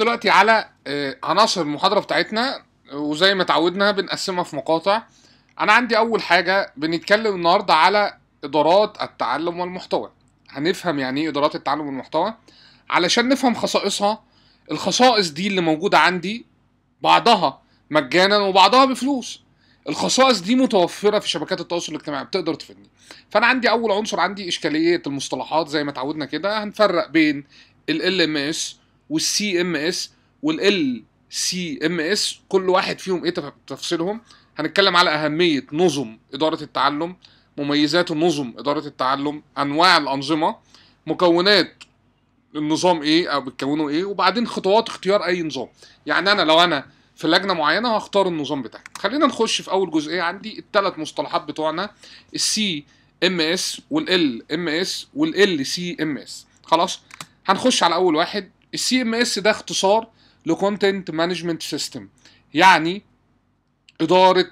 دلوقتي على آه، عناصر المحاضرة بتاعتنا وزي ما اتعودنا بنقسمها في مقاطع انا عندي اول حاجة بنتكلم النهاردة على ادارات التعلم والمحتوى هنفهم يعني ايه ادارات التعلم والمحتوى علشان نفهم خصائصها الخصائص دي اللي موجودة عندي بعضها مجانا وبعضها بفلوس الخصائص دي متوفره في شبكات التواصل الاجتماعي بتقدر تفيدني فانا عندي اول عنصر عندي اشكاليه المصطلحات زي ما اتعودنا كده هنفرق بين ال ام اس والسي ام اس والال سي ام اس كل واحد فيهم ايه تفصيلهم هنتكلم على اهميه نظم اداره التعلم مميزات نظم اداره التعلم انواع الانظمه مكونات النظام ايه او بتكونه ايه وبعدين خطوات اختيار اي نظام يعني انا لو انا في لجنه معينه هختار النظام بتاعي خلينا نخش في اول جزئيه عندي الثلاث مصطلحات بتوعنا السي ام اس والال ام اس والال سي ام اس خلاص هنخش على اول واحد السي ام اس ده اختصار لكونتنت مانجمنت سيستم يعني اداره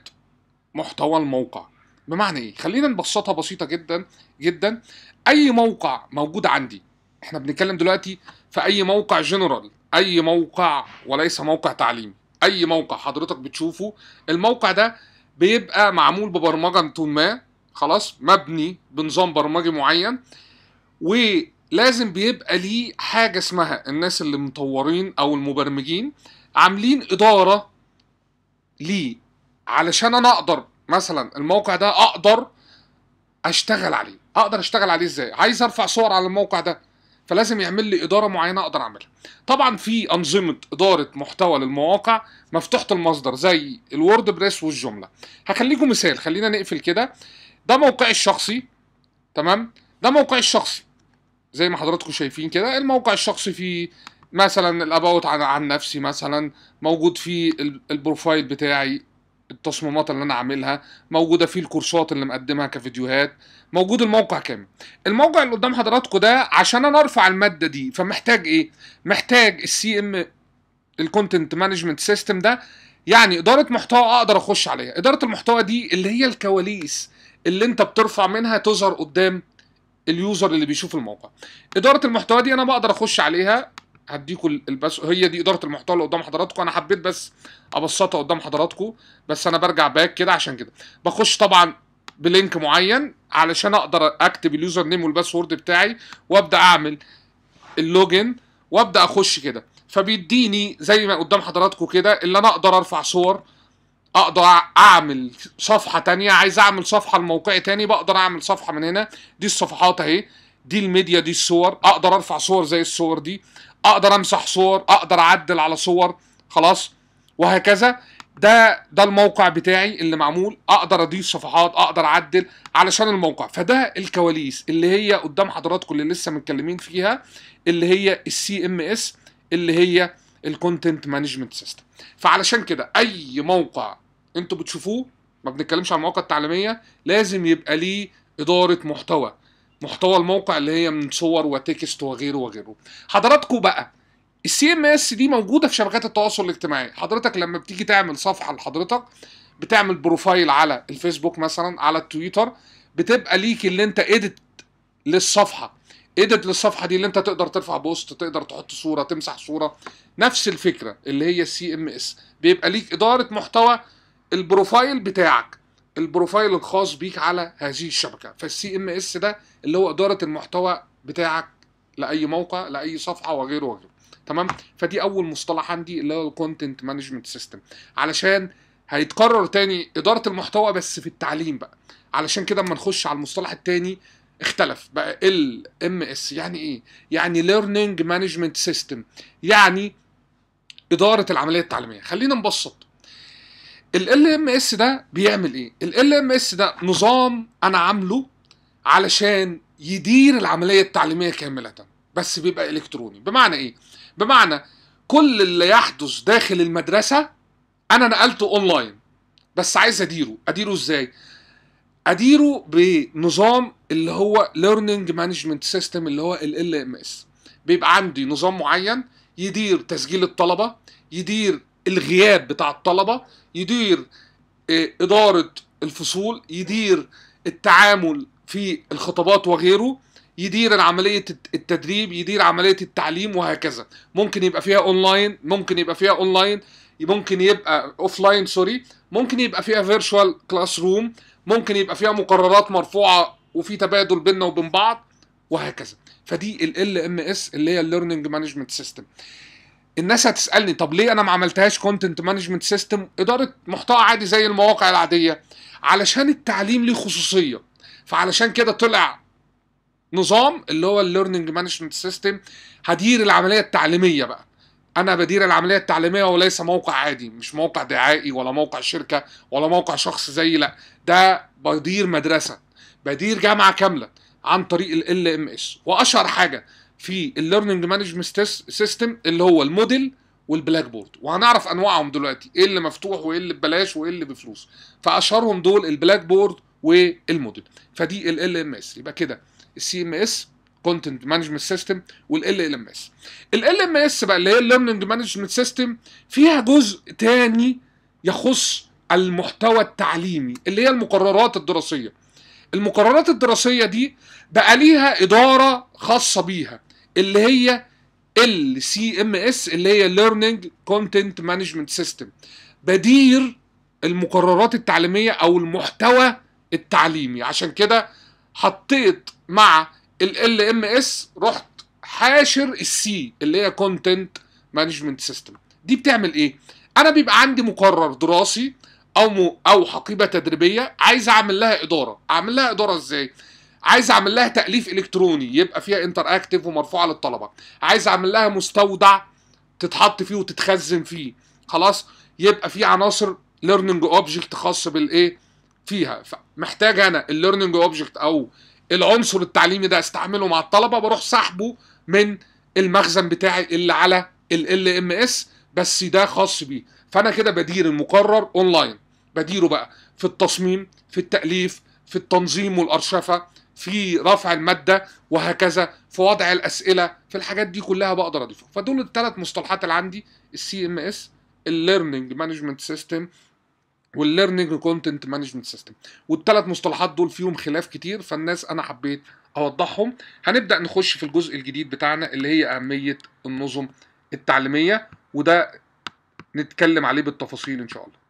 محتوى الموقع بمعنى ايه خلينا نبسطها بسيطه جدا جدا اي موقع موجود عندي احنا بنتكلم دلوقتي في اي موقع جنرال اي موقع وليس موقع تعليمي اي موقع حضرتك بتشوفه الموقع ده بيبقى معمول ببرمجه ما خلاص مبني بنظام برمجي معين و لازم بيبقى ليه حاجه اسمها الناس اللي مطورين او المبرمجين عاملين اداره ليه علشان انا اقدر مثلا الموقع ده اقدر اشتغل عليه اقدر اشتغل عليه ازاي عايز ارفع صور على الموقع ده فلازم يعمل لي اداره معينه اقدر اعملها طبعا في انظمه اداره محتوى للمواقع مفتوحه المصدر زي الوورد بريس والجمله هخليكم مثال خلينا نقفل كده ده موقعي الشخصي تمام ده موقعي الشخصي زي ما حضراتكم شايفين كده الموقع الشخصي فيه مثلا الاباوت عن, عن نفسي مثلا موجود فيه البروفايل بتاعي التصميمات اللي انا عاملها موجوده فيه الكورسات اللي مقدمها كفيديوهات موجود الموقع كامل الموقع اللي قدام حضراتكم ده عشان انا ارفع الماده دي فمحتاج ايه محتاج السي ام الكونتنت مانجمنت سيستم ده يعني اداره محتوى اقدر اخش عليها اداره المحتوى دي اللي هي الكواليس اللي انت بترفع منها تظهر قدام اليوزر اللي بيشوف الموقع اداره المحتوى دي انا بقدر اخش عليها هديكوا البس هي دي اداره المحتوى اللي قدام حضراتكم انا حبيت بس ابسطها قدام حضراتكم بس انا برجع باك كده عشان كده بخش طبعا بلينك معين علشان اقدر اكتب اليوزر نيم والباسورد بتاعي وابدا اعمل اللوجن وابدا اخش كده فبيديني زي ما قدام حضراتكم كده اللي انا اقدر ارفع صور اقدر اعمل صفحه تانية عايز اعمل صفحه لموقعي تاني بقدر اعمل صفحه من هنا دي الصفحات اهي دي الميديا دي الصور اقدر ارفع صور زي الصور دي اقدر امسح صور اقدر اعدل على صور خلاص وهكذا ده ده الموقع بتاعي اللي معمول اقدر اضيف صفحات اقدر اعدل علشان الموقع فده الكواليس اللي هي قدام حضراتكم اللي لسه متكلمين فيها اللي هي السي ام اس اللي هي الكونتنت مانجمنت سيستم فعلشان كده اي موقع انتوا بتشوفوه ما بنتكلمش عن المواقع التعليميه لازم يبقى ليه اداره محتوى محتوى الموقع اللي هي من صور وتكست وغيره وغيره حضراتكم بقى السي ام اس دي موجوده في شبكات التواصل الاجتماعي حضرتك لما بتيجي تعمل صفحه لحضرتك بتعمل بروفايل على الفيسبوك مثلا على التويتر بتبقى ليك اللي انت اديت للصفحه ادت للصفحه دي اللي انت تقدر ترفع بوست تقدر تحط صوره تمسح صوره نفس الفكره اللي هي السي ام اس بيبقى ليك اداره محتوى البروفايل بتاعك البروفايل الخاص بيك على هذه الشبكه فالسي ام اس ده اللي هو اداره المحتوى بتاعك لاي موقع لاي صفحه وغيره وغيره تمام فدي اول مصطلح عندي اللي هو الكونتنت مانجمنت سيستم علشان هيتكرر تاني اداره المحتوى بس في التعليم بقى علشان كده اما نخش على المصطلح التاني اختلف بقى ال ام اس يعني ايه يعني ليرنينج مانجمنت سيستم يعني اداره العمليه التعليميه خلينا نبسط ال ام اس ده بيعمل ايه ال ام اس ده نظام انا عامله علشان يدير العمليه التعليميه كامله بس بيبقى الكتروني بمعنى ايه بمعنى كل اللي يحدث داخل المدرسه انا نقلته اونلاين بس عايز اديره اديره ازاي اديره بنظام اللي هو ليرنينج مانجمنت سيستم اللي هو ال ال ام اس بيبقى عندي نظام معين يدير تسجيل الطلبه يدير الغياب بتاع الطلبه يدير آه، اداره الفصول يدير التعامل في الخطابات وغيره يدير عملية التدريب يدير عملية التعليم وهكذا ممكن يبقى فيها اونلاين ممكن يبقى فيها اونلاين ممكن يبقى اوفلاين سوري ممكن يبقى فيها فيرتشوال كلاس روم ممكن يبقى فيها مقررات مرفوعة وفي تبادل بيننا وبين بعض وهكذا فدي ال ال ام اس اللي هي الليرنينج مانجمنت سيستم الناس هتسالني طب ليه انا ما عملتهاش كونتنت مانجمنت سيستم اداره محتوى عادي زي المواقع العاديه علشان التعليم ليه خصوصيه فعلشان كده طلع نظام اللي هو الليرنينج مانجمنت سيستم هدير العمليه التعليميه بقى انا بدير العمليه التعليميه وليس موقع عادي مش موقع دعائي ولا موقع شركه ولا موقع شخص زي لا ده بدير مدرسه بدير جامعه كامله عن طريق ال ام اس واشهر حاجه في الليرنينج مانجمنت سيستم اللي هو الموديل والبلاك بورد وهنعرف انواعهم دلوقتي ايه اللي مفتوح وايه اللي ببلاش وايه اللي بفلوس فاشهرهم دول البلاك بورد والموديل فدي ال ام اس يبقى كده السي ام اس كونتنت مانجمنت سيستم والال ام اس ال ام اس بقى اللي هي الليرنينج مانجمنت سيستم فيها جزء تاني يخص المحتوى التعليمي اللي هي المقررات الدراسيه المقررات الدراسيه دي بقى ليها اداره خاصه بيها اللي هي ال سي ام اس اللي هي ليرنينج كونتنت مانجمنت سيستم بدير المقررات التعليميه او المحتوى التعليمي عشان كده حطيت مع ال ام اس رحت حاشر السي اللي هي كونتنت مانجمنت سيستم دي بتعمل ايه انا بيبقى عندي مقرر دراسي او او حقيبه تدريبيه عايز اعمل لها اداره اعمل لها اداره ازاي عايز اعمل لها تاليف الكتروني يبقى فيها انتر اكتف ومرفوعه للطلبه عايز اعمل لها مستودع تتحط فيه وتتخزن فيه خلاص يبقى فيه عناصر ليرنينج اوبجكت خاص بالايه فيها محتاج انا الليرنينج اوبجكت او العنصر التعليمي ده استعمله مع الطلبه بروح سحبه من المخزن بتاعي اللي على ال ام اس بس ده خاص بيه فانا كده بدير المقرر اونلاين بديره بقى في التصميم في التأليف في التنظيم والأرشفة في رفع المادة وهكذا في وضع الأسئلة في الحاجات دي كلها بقدر أضيفها فدول الثلاث مصطلحات اللي عندي السي ام اس الليرنينج مانجمنت سيستم والليرنينج كونتنت مانجمنت سيستم والثلاث مصطلحات دول فيهم خلاف كتير فالناس انا حبيت اوضحهم هنبدا نخش في الجزء الجديد بتاعنا اللي هي اهميه النظم التعليميه وده نتكلم عليه بالتفاصيل ان شاء الله